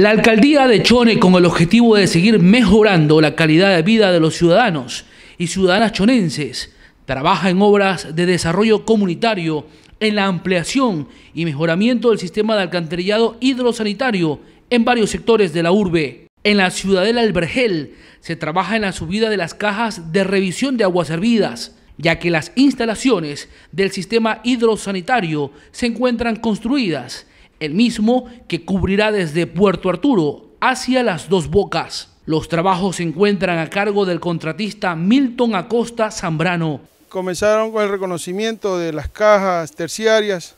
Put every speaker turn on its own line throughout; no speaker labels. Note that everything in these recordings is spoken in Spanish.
La alcaldía de Chone, con el objetivo de seguir mejorando la calidad de vida de los ciudadanos y ciudadanas chonenses, trabaja en obras de desarrollo comunitario en la ampliación y mejoramiento del sistema de alcantarillado hidrosanitario en varios sectores de la urbe. En la ciudadela Albergel se trabaja en la subida de las cajas de revisión de aguas hervidas, ya que las instalaciones del sistema hidrosanitario se encuentran construidas el mismo que cubrirá desde Puerto Arturo hacia las dos bocas. Los trabajos se encuentran a cargo del contratista Milton
Acosta Zambrano. Comenzaron con el reconocimiento de las cajas terciarias,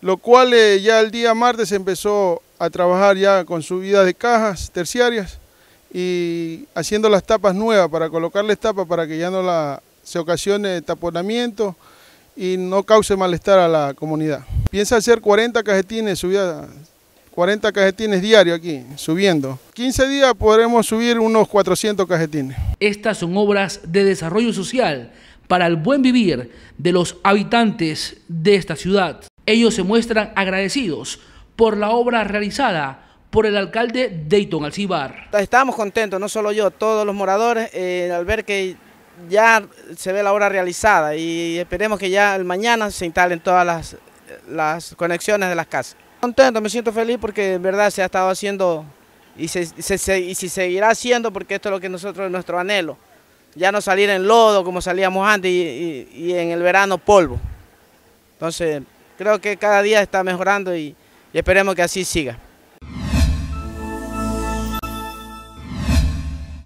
lo cual eh, ya el día martes empezó a trabajar ya con subida de cajas terciarias y haciendo las tapas nuevas para colocar las tapas para que ya no se ocasione taponamiento y no cause malestar a la comunidad. Piensa hacer 40 cajetines, subida, 40 cajetines diario aquí, subiendo. 15 días podremos subir unos 400 cajetines.
Estas son obras de desarrollo social para el buen vivir de los habitantes de esta ciudad. Ellos se muestran agradecidos por la obra realizada por el alcalde Dayton Alcibar.
Estamos contentos, no solo yo, todos los moradores, eh, al ver que ya se ve la obra realizada y esperemos que ya mañana se instalen todas las las conexiones de las casas. Contento, me siento feliz porque en verdad se ha estado haciendo y se, y si seguirá haciendo porque esto es lo que nosotros nuestro anhelo. Ya no salir en lodo como salíamos antes y, en el verano polvo. Entonces creo que cada día está mejorando y esperemos que así siga.